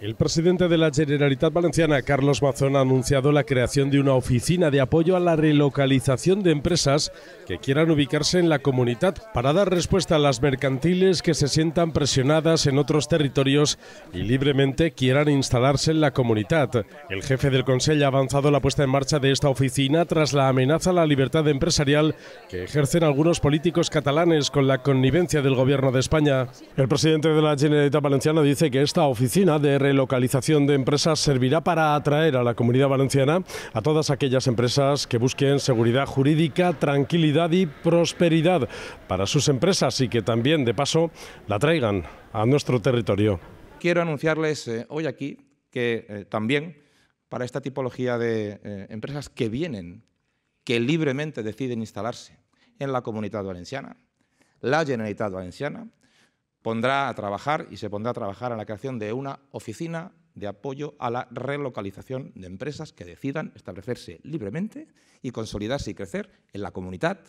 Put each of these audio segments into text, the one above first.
El presidente de la Generalitat Valenciana, Carlos Mazón, ha anunciado la creación de una oficina de apoyo a la relocalización de empresas que quieran ubicarse en la comunidad para dar respuesta a las mercantiles que se sientan presionadas en otros territorios y libremente quieran instalarse en la comunidad. El jefe del Consejo ha avanzado la puesta en marcha de esta oficina tras la amenaza a la libertad empresarial que ejercen algunos políticos catalanes con la connivencia del Gobierno de España. El presidente de la Generalitat Valenciana dice que esta oficina de de relocalización de empresas servirá para atraer a la comunidad valenciana a todas aquellas empresas que busquen seguridad jurídica, tranquilidad y prosperidad para sus empresas y que también, de paso, la traigan a nuestro territorio. Quiero anunciarles eh, hoy aquí que eh, también para esta tipología de eh, empresas que vienen, que libremente deciden instalarse en la comunidad valenciana, la Generalitat Valenciana, pondrá a trabajar y se pondrá a trabajar en la creación de una oficina de apoyo a la relocalización de empresas que decidan establecerse libremente y consolidarse y crecer en la comunidad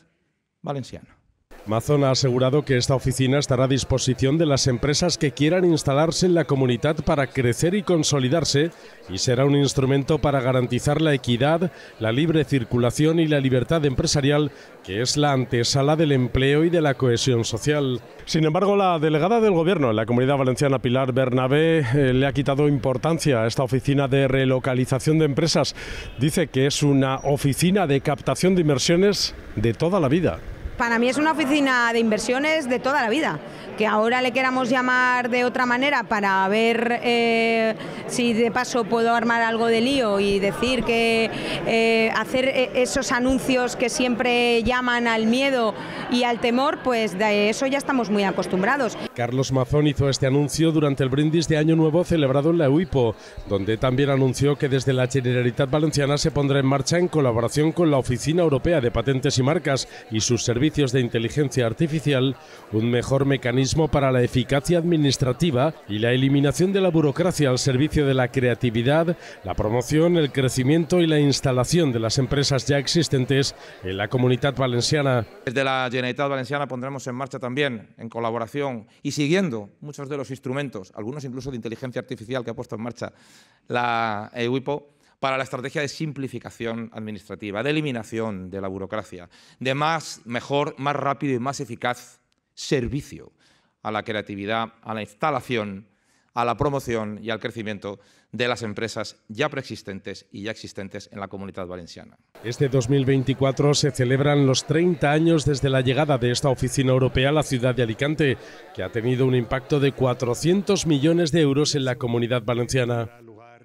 valenciana. Mazón ha asegurado que esta oficina estará a disposición de las empresas que quieran instalarse en la comunidad para crecer y consolidarse y será un instrumento para garantizar la equidad, la libre circulación y la libertad empresarial, que es la antesala del empleo y de la cohesión social. Sin embargo, la delegada del Gobierno en la Comunidad Valenciana, Pilar Bernabé, eh, le ha quitado importancia a esta oficina de relocalización de empresas. Dice que es una oficina de captación de inversiones de toda la vida para mí es una oficina de inversiones de toda la vida. Que ahora le queramos llamar de otra manera para ver eh, si de paso puedo armar algo de lío y decir que eh, hacer eh, esos anuncios que siempre llaman al miedo y al temor, pues de eso ya estamos muy acostumbrados. Carlos Mazón hizo este anuncio durante el brindis de Año Nuevo celebrado en la UIPO, donde también anunció que desde la Generalitat Valenciana se pondrá en marcha en colaboración con la Oficina Europea de Patentes y Marcas y sus servicios de inteligencia artificial un mejor mecanismo para la eficacia administrativa y la eliminación de la burocracia al servicio de la creatividad, la promoción, el crecimiento y la instalación de las empresas ya existentes en la comunidad valenciana. Desde la la Generalitat Valenciana pondremos en marcha también, en colaboración y siguiendo muchos de los instrumentos, algunos incluso de inteligencia artificial que ha puesto en marcha la EUIPO eh, para la estrategia de simplificación administrativa, de eliminación de la burocracia, de más, mejor, más rápido y más eficaz servicio a la creatividad, a la instalación a la promoción y al crecimiento de las empresas ya preexistentes y ya existentes en la comunidad valenciana. Este 2024 se celebran los 30 años desde la llegada de esta oficina europea a la ciudad de Alicante, que ha tenido un impacto de 400 millones de euros en la comunidad valenciana.